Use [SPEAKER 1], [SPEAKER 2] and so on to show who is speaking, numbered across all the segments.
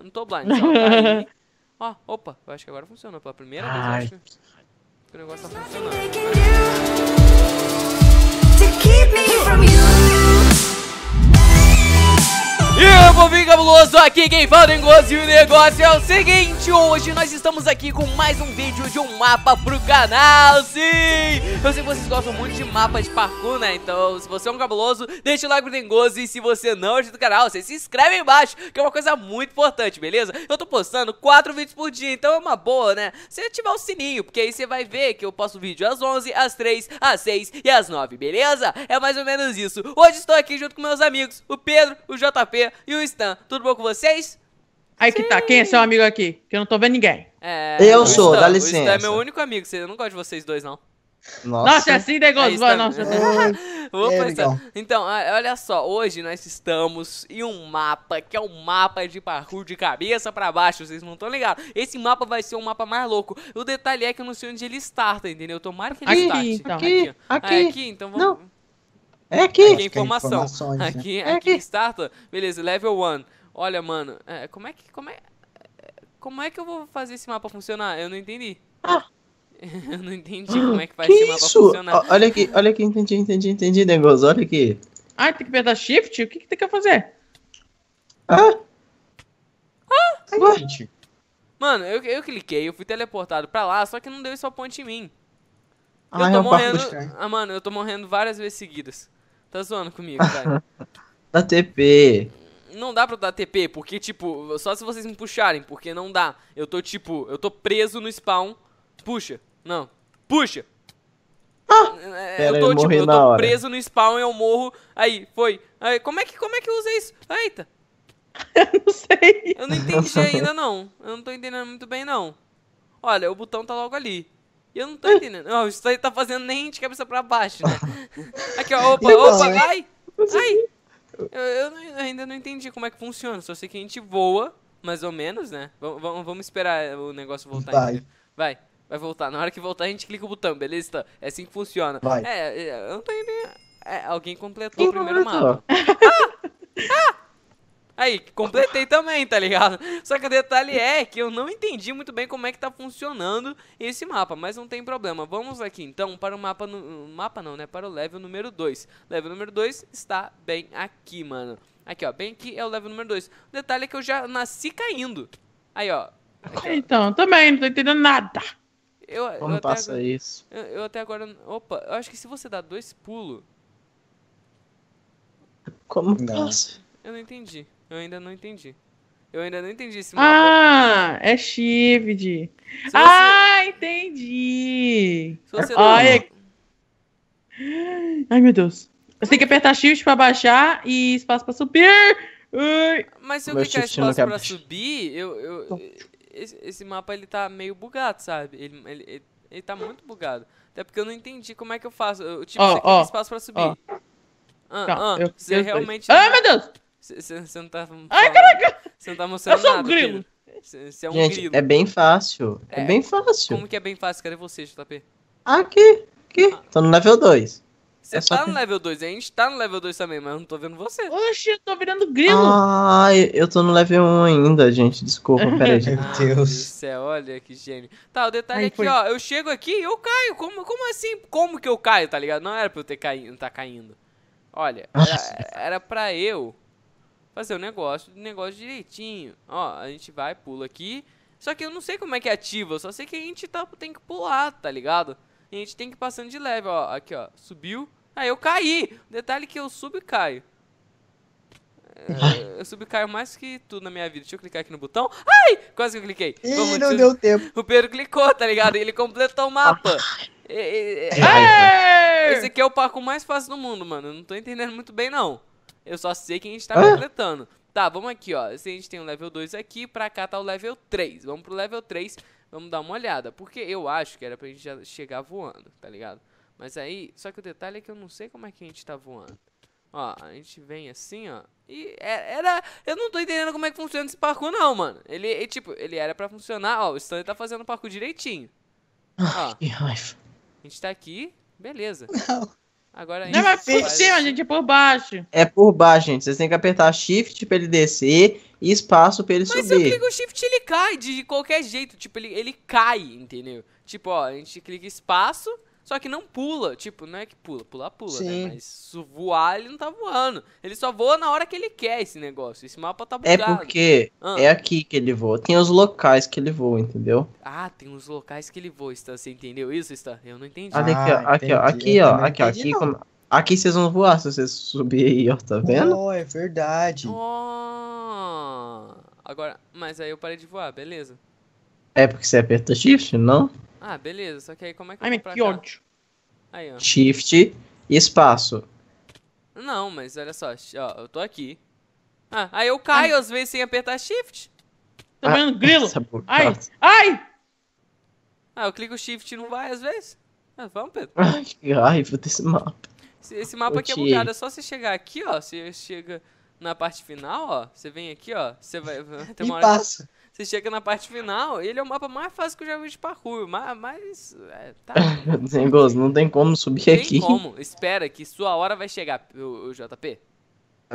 [SPEAKER 1] Eu não tô blind, só tá aí. Ó, opa, eu acho que agora funciona. Pela primeira Ai. vez, eu acho que o negócio tá funcionando eu vou vir cabuloso aqui, quem fala em gozo e o negócio é o seguinte Hoje nós estamos aqui com mais um vídeo de um mapa pro canal, sim Eu sei que vocês gostam muito de mapas de parkour, né Então se você é um cabuloso, deixa o like pro Dengoso E se você não é do canal, você se inscreve aí embaixo Que é uma coisa muito importante, beleza? Eu tô postando 4 vídeos por dia, então é uma boa, né Você ativar o sininho, porque aí você vai ver que eu posto vídeo às 11, às 3, às 6 e às 9, beleza? É mais ou menos isso Hoje estou aqui junto com meus amigos, o Pedro, o JP e o Stan. Tudo bom com vocês?
[SPEAKER 2] Aí Sim. que tá, quem é seu amigo aqui? Que eu não tô vendo ninguém. É, eu sou, Stan, dá licença. O Stan é meu
[SPEAKER 1] único amigo, eu não gosto de vocês dois, não. Nossa, Nossa é assim negócio, né, é, nossa. É, então, olha só, hoje nós estamos em um mapa que é um mapa de parkour de cabeça para baixo, vocês não estão ligados. Esse mapa vai ser um mapa mais louco. O detalhe é que eu não sei onde ele está, tá entendeu? Tomara que ele aqui, starte. Então. Aqui, aqui. aqui. Ah, é aqui então vamos... Não.
[SPEAKER 3] É aqui. Aqui é, é informação. É aqui, é aqui,
[SPEAKER 1] aqui. Beleza, level 1. Olha, mano, é, como é que. Como é, como é que eu vou fazer esse mapa funcionar? Eu não entendi. Ah.
[SPEAKER 2] eu não entendi como é que vai que esse mapa isso? funcionar.
[SPEAKER 3] Olha aqui, olha aqui, entendi, entendi, entendi, negócio. Olha aqui.
[SPEAKER 2] Ah, tem que apertar shift? O que, que tem que fazer? Ah! Ah! Ai,
[SPEAKER 1] Mano, eu, eu cliquei, eu fui teleportado pra lá, só que não deu esse ponte em mim. Ah, eu é tô é morrendo. Ah, mano, eu tô morrendo várias vezes seguidas. Tá zoando comigo, cara.
[SPEAKER 3] dá TP.
[SPEAKER 1] Não dá pra dar TP, porque, tipo, só se vocês me puxarem, porque não dá. Eu tô, tipo, eu tô preso no spawn. Puxa, não. Puxa! Ah, é, eu tô, tipo, eu tô preso no spawn e eu morro. Aí, foi. Aí, como é que, como é que usei isso? Eita. eu não sei. Eu não entendi ainda, não. Eu não tô entendendo muito bem, não. Olha, o botão tá logo ali. E eu não tô entendendo. Não, isso aí tá fazendo nem de cabeça pra baixo, né? Aqui, ó, opa, então, opa, é. ai! Ai! Eu, eu, ainda não entendi como é que funciona. Só sei que a gente voa, mais ou menos, né? Vamos, vamos, esperar o negócio voltar. Vai. Vai. Vai voltar. Na hora que voltar, a gente clica o botão, beleza? É assim que funciona. Vai. É, é eu não tô entendendo. É, alguém completou Quem o primeiro completou? mapa. ah! Ah! Aí, completei também, tá ligado? Só que o detalhe é que eu não entendi muito bem como é que tá funcionando esse mapa, mas não tem problema. Vamos aqui então para o mapa, no... mapa não, né? Para o level número 2. Level número 2 está bem aqui, mano. Aqui, ó, bem aqui é o level número 2. O detalhe é que eu já nasci caindo. Aí, ó.
[SPEAKER 2] Aqui, ó. Então, também, não tô entendendo nada. Eu, eu passa
[SPEAKER 1] agora, isso? Eu, eu, até agora. Opa, eu acho que se você dá dois pulos.
[SPEAKER 2] Como não. passa?
[SPEAKER 1] Eu não entendi. Eu ainda não entendi. Eu ainda não
[SPEAKER 2] entendi esse ah, mapa. Ah, é shift. Você... Ah, entendi. Você Não... Ai, meu Deus. Você tem que apertar shift pra baixar e espaço pra subir. Ai. Mas se eu clicar é espaço pra
[SPEAKER 1] subir, eu, eu esse, esse, mapa ele tá meio bugado, sabe? Ele, ele, ele, ele tá muito bugado. Até porque eu não entendi como é que eu faço. Eu, tipo, oh, você oh, espaço pra subir. Oh. Ah, tá, ah, eu, você eu, realmente. Ah, meu Deus! Você não tá. Ai, caraca! Você não tá mostrando nada. Eu sou um grilo. Você é um Gente, grilo.
[SPEAKER 3] É bem fácil. É, é, bem fácil.
[SPEAKER 1] Como que é bem fácil? Cadê você, JP?
[SPEAKER 3] Ah, aqui, aqui. Ah. Tô no level 2.
[SPEAKER 1] Você é tá no level 2, a gente tá no level 2 também, mas eu não tô vendo você. Oxi, eu tô virando grilo.
[SPEAKER 3] Ah, eu tô no level 1 ainda, gente. Desculpa, peraí. Meu ah, Deus.
[SPEAKER 1] Céu, olha que gênio. Tá, o detalhe aqui, é foi... ó, eu chego aqui e eu caio. Como, como assim? Como que eu caio, tá ligado? Não era pra eu ter caído, tá caindo. Olha, era, era pra eu fazer o negócio, o negócio direitinho. Ó, a gente vai, pula aqui. Só que eu não sei como é que é ativa, eu só sei que a gente tá, tem que pular, tá ligado? E a gente tem que ir passando de leve, ó. Aqui, ó, subiu. Aí eu caí. detalhe que eu subo e caio. É, eu e caio mais que tudo na minha vida. Deixa eu clicar aqui no botão. Ai! Quase que eu cliquei. Ih, Vamos, não deu tempo. O Pedro clicou, tá ligado? Ele completou o mapa. e, ah, e... É, Esse aqui é o parco mais fácil do mundo, mano. Eu não tô entendendo muito bem, não. Eu só sei que a gente tá completando. Tá, vamos aqui, ó. Se a gente tem o um level 2 aqui, pra cá tá o level 3. Vamos pro level 3, vamos dar uma olhada. Porque eu acho que era pra gente já chegar voando, tá ligado? Mas aí, só que o detalhe é que eu não sei como é que a gente tá voando. Ó, a gente vem assim, ó. E é, era. Eu não tô entendendo como é que funciona esse parkour, não, mano. Ele, ele tipo, ele era pra funcionar. Ó, o Stanley tá fazendo o parkour direitinho.
[SPEAKER 2] Ó, que raiva.
[SPEAKER 1] A gente tá aqui, beleza. Não. Agora Não, mas por cima, assim, gente, é por baixo.
[SPEAKER 3] É por baixo, gente. Vocês têm que apertar Shift pra ele descer e espaço pra ele mas subir. Mas se eu clico
[SPEAKER 1] o Shift, ele cai de qualquer jeito. Tipo, ele, ele cai, entendeu? Tipo, ó, a gente clica espaço só que não pula, tipo, não é que pula, pula, pula, né? Sim. né? Mas voar ele não tá voando. Ele só voa na hora que ele quer esse negócio. Esse mapa tá é bugado. É porque ah. é
[SPEAKER 3] aqui que ele voa. Tem os locais que ele voa, entendeu?
[SPEAKER 1] Ah, tem os locais que ele voa, está Você entendeu isso, está Eu não entendi. Ah, aqui, ó, aqui, ó, aqui, ó, aqui, ó, aqui,
[SPEAKER 3] aqui vocês vão voar se vocês subir aí, ó, tá vendo?
[SPEAKER 1] Oh, é verdade. Oh. Agora, mas aí eu parei de voar, beleza.
[SPEAKER 3] É porque você aperta shift, não?
[SPEAKER 1] Ah, beleza, só que aí como é que Ai, eu vou que ódio. Aí, ó.
[SPEAKER 3] Shift, espaço.
[SPEAKER 1] Não, mas olha só, ó, eu tô aqui. Ah, aí eu caio ah. às vezes sem apertar shift. Tá ah, vendo? Grilo. Ai, ai! Ah, eu clico shift e não vai às vezes. Ah, vamos, Pedro. Ai,
[SPEAKER 3] que raiva desse mapa.
[SPEAKER 1] Esse, esse mapa aqui é bugado, é só você chegar aqui, ó, você chega na parte final, ó, você vem aqui, ó, você vai... Tem uma e hora passa. Que... Você chega na parte final, ele é o mapa mais fácil que eu já vi de parkour, mas. mas é, tá.
[SPEAKER 3] Zengoso, não tem como subir tem aqui. Não tem
[SPEAKER 1] como, espera que sua hora vai chegar, o, o JP.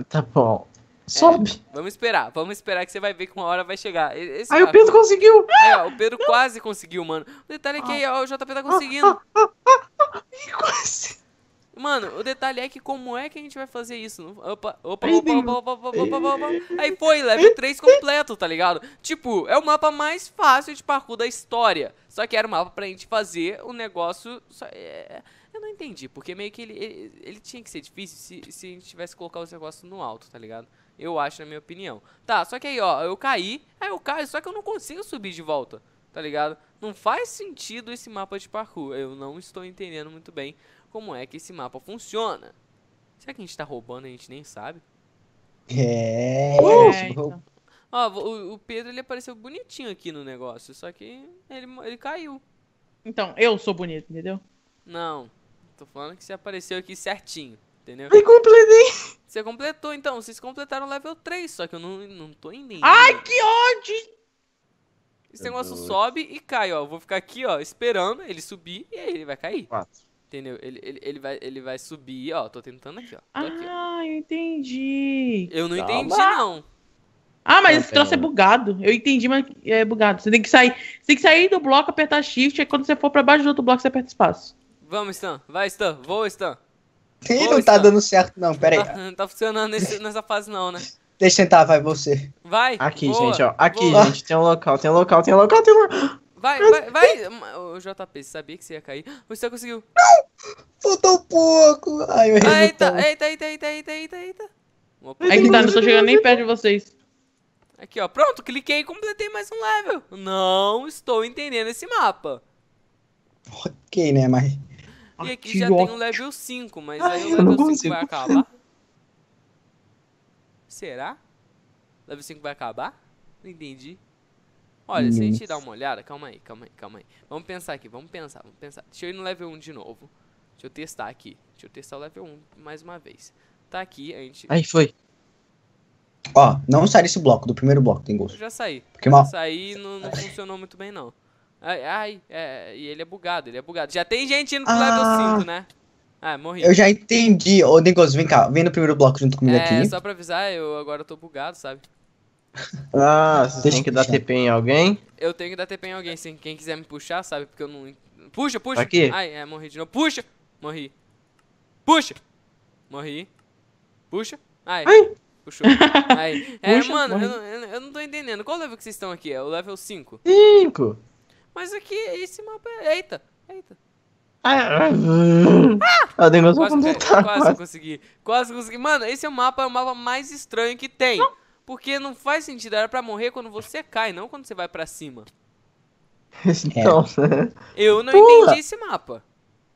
[SPEAKER 1] Tá bom. Sobe. É, vamos esperar, vamos esperar que você vai ver que uma hora vai chegar. Esse aí o Pedro conseguiu! É, o Pedro quase conseguiu, mano. O detalhe é que ah. aí, ó, o JP tá conseguindo. Ah, ah, ah, ah, quase. Mano, o detalhe é que como é que a gente vai fazer isso? Opa, opa, opa, opa, opa, opa, opa, opa. Aí foi, level 3 completo, tá ligado? Tipo, é o mapa mais fácil de parkour da história. Só que era o um mapa pra gente fazer o negócio. Só, é, eu não entendi, porque meio que ele, ele, ele tinha que ser difícil se, se a gente tivesse colocado os negócios no alto, tá ligado? Eu acho, na minha opinião. Tá, só que aí, ó, eu caí, aí eu caio, só que eu não consigo subir de volta, tá ligado? Não faz sentido esse mapa de parkour. Eu não estou entendendo muito bem como é que esse mapa funciona. Será que a gente tá roubando e a gente nem sabe?
[SPEAKER 2] É. é então.
[SPEAKER 1] Ó, o, o, Pedro ele apareceu bonitinho aqui no negócio, só que ele, ele caiu.
[SPEAKER 2] Então, eu sou bonito, entendeu?
[SPEAKER 1] Não. Tô falando que você apareceu aqui certinho, entendeu? Eu
[SPEAKER 2] completei.
[SPEAKER 1] Você completou, então. Vocês completaram o level 3, só que eu não, não tô entendendo. Ai, que
[SPEAKER 2] ódio!
[SPEAKER 1] Esse negócio sobe e cai, ó. Eu vou ficar aqui, ó, esperando ele subir e aí ele vai cair. Quatro. Entendeu? Ele, ele, ele, vai, ele vai subir, ó. Tô tentando aqui, ó. ah, aqui,
[SPEAKER 2] ó. Ah, eu entendi. Eu não Calma. Tá entendi, não. Ah, mas esse troço é bugado. Eu entendi, mas é bugado. Você tem que sair. Você tem que sair do bloco, apertar Shift, aí quando você for pra baixo do outro bloco, você aperta espaço.
[SPEAKER 1] Vamos, Stan. Vai, Stan. Voa, Stan.
[SPEAKER 2] Ih, não tá dando certo, não. Pera aí. Não tá,
[SPEAKER 1] não tá funcionando nesse, nessa fase, não, né?
[SPEAKER 2] Deixa eu tentar, vai, você.
[SPEAKER 1] Vai. Aqui, gente, ó. Aqui, gente,
[SPEAKER 3] tem um local, tem um local, tem um local, tem um local.
[SPEAKER 1] Vai, vai, vai. O JP, sabia que você ia cair. Você conseguiu. Não!
[SPEAKER 2] Faltou um pouco. Ai, eu ah, eita,
[SPEAKER 1] eita, eita, eita, eita, eita, eita. É que tá, não tô chegando nem
[SPEAKER 2] perto de vocês.
[SPEAKER 1] Aqui, ó. Pronto, cliquei e completei mais um level. Não estou entendendo esse mapa. Ok, né, mas... E aqui já tem um level 5, mas aí o level 5 vai acabar. Será? Level 5 vai acabar? Não entendi. Olha, Isso. se a gente dar uma olhada, calma aí, calma aí, calma aí. Vamos pensar aqui, vamos pensar, vamos pensar. Deixa eu ir no level 1 de novo. Deixa eu testar aqui. Deixa eu testar o level 1 mais uma vez. Tá aqui, a gente. Aí foi. Ó, não sai desse bloco, do primeiro bloco, tem gosto. Eu já saí. Porque mal. Saí não, não funcionou muito bem, não. Ai, ai, é, e ele é bugado, ele é bugado. Já tem gente indo pro ah. level 5, né? Ah, morri. Eu já entendi. Ô, Dengoso, vem cá, vem no primeiro bloco junto comigo é, aqui. É, só pra avisar, eu agora tô bugado, sabe? Ah, você
[SPEAKER 3] tem que puxar. dar TP em alguém?
[SPEAKER 1] Eu tenho que dar TP em alguém, sim. Quem quiser me puxar, sabe? Porque eu não. Puxa, puxa! Aqui. Ai, é, morri de novo. Puxa! Morri. Puxa! Morri. Puxa. Ai. Ai. Puxou. Ai. É, puxa, mano, eu, eu, eu, não tô entendendo. Qual level que vocês estão aqui? É o level 5? 5! Mas aqui, esse mapa é. Eita! Eita! Ah, ah, o quase, quase, quase consegui. Quase consegui. Mano, esse é o mapa, é o mapa mais estranho que tem. Não. Porque não faz sentido, era para morrer quando você cai, não quando você vai para cima.
[SPEAKER 3] Então, é.
[SPEAKER 1] Eu não Pula. entendi esse mapa.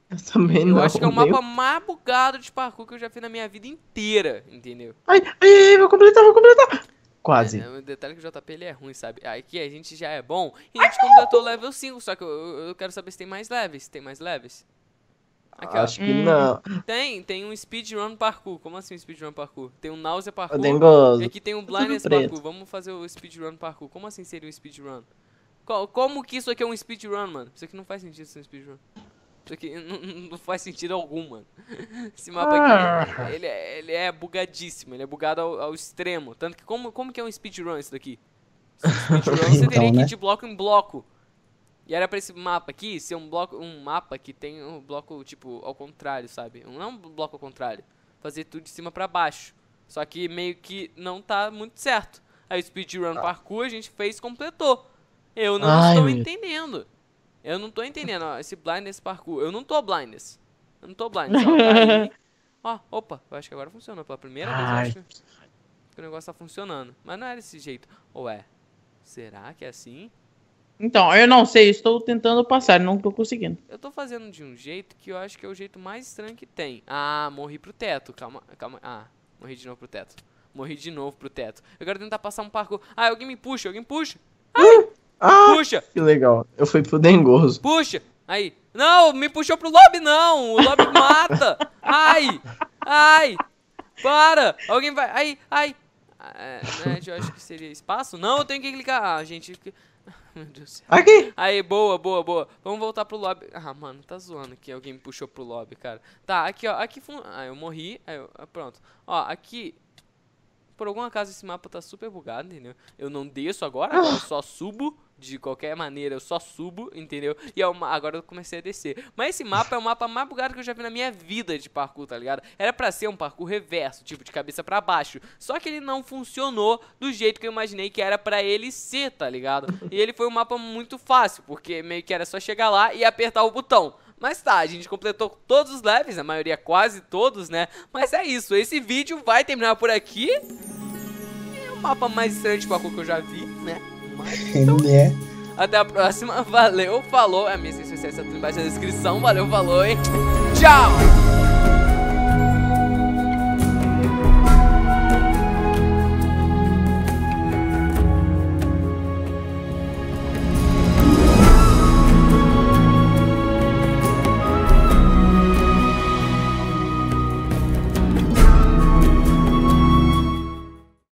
[SPEAKER 1] Eu também não. Eu acho que é o mapa mais bugado de parkour que eu já fiz na minha vida inteira, entendeu? Ai, ai, ai vou completar, vou completar. Quase. É, o detalhe é que o JP ele é ruim, sabe? Aqui a gente já é bom. E a gente ai, completou level 5, só que eu, eu quero saber se tem mais levels. Tem mais levels? Aqui, Acho ó. que hum. não. Tem, tem um speedrun parkour. Como assim speedrun parkour? Tem um náusea parkour. É e aqui tem um blindness parkour. Vamos fazer o speedrun parkour. Como assim seria um speedrun? Como que isso aqui é um speedrun, mano? Isso aqui não faz sentido ser um speedrun. Isso aqui não, faz sentido algum, mano. Esse mapa aqui, ah. ele, é, ele é bugadíssimo. Ele é bugado ao, ao, extremo. Tanto que, como, como que é um speedrun isso daqui? É speedrun você teria né? que ir né? de bloco em bloco. E era pra esse mapa aqui ser um bloco, um mapa que tem um bloco, tipo, ao contrário, sabe? Não é um bloco ao contrário. Fazer tudo de cima pra baixo. Só que meio que não tá muito certo. Aí o speedrun ah. parkour a gente fez completou. Eu não Ai, estou meu. entendendo. Eu não tô entendendo, ó, esse blindness parkour. Eu não tô blindness. Eu não tô blindness. Ó, tá ó opa, eu acho que agora funcionou. Pela primeira Ai. vez eu acho que o negócio tá funcionando. Mas não era é desse jeito. Ou é? Será que é assim?
[SPEAKER 2] Então, eu não sei, estou tentando passar, não estou conseguindo. Eu
[SPEAKER 1] estou fazendo de um jeito que eu acho que é o jeito mais estranho que tem. Ah, morri pro teto. Calma, calma. Ah, morri de novo pro teto. Morri de novo pro teto. Eu quero tentar passar um parkour. Ah, alguém me puxa, alguém puxa.
[SPEAKER 3] uh, ah, puxa. Que legal. Eu fui pro dengoso.
[SPEAKER 1] Puxa. Aí. Não, me puxou pro lobby não. O lobby mata. Ai. Ai. Para. Alguém vai. Ai, ai. Ah, é, né, eu acho que seria espaço. Não, eu tenho que clicar. Ah, gente, Meu Deus do céu. Aqui! Aí, boa, boa, boa. Vamos voltar pro lobby. Ah, mano, tá zoando que alguém me puxou pro lobby, cara. Tá, aqui, ó. Aqui. Fun... Ah, eu morri. Aí, eu... Ah, pronto. Ó, aqui. Por algum acaso esse mapa tá super bugado, entendeu? Eu não desço agora, agora eu só subo de qualquer maneira, eu só subo, entendeu? E é agora eu comecei a descer. Mas esse mapa é o mapa mais bugado que eu já vi na minha vida de parkour, tá ligado? Era para ser um parkour reverso, tipo de cabeça para baixo. Só que ele não funcionou do jeito que eu imaginei que era para ele ser, tá ligado? E ele foi um mapa muito fácil, porque meio que era só chegar lá e apertar o botão. Mas tá, a gente completou todos os levels, a maioria quase todos, né? Mas é isso, esse vídeo vai terminar por aqui. É o mapa mais estranho de parkour que eu já vi, né? mais. É, então, né? Até a próxima. Valeu, falou. É a minha sucesso tá tudo embaixo na descrição. Valeu, falou, hein? Tchau!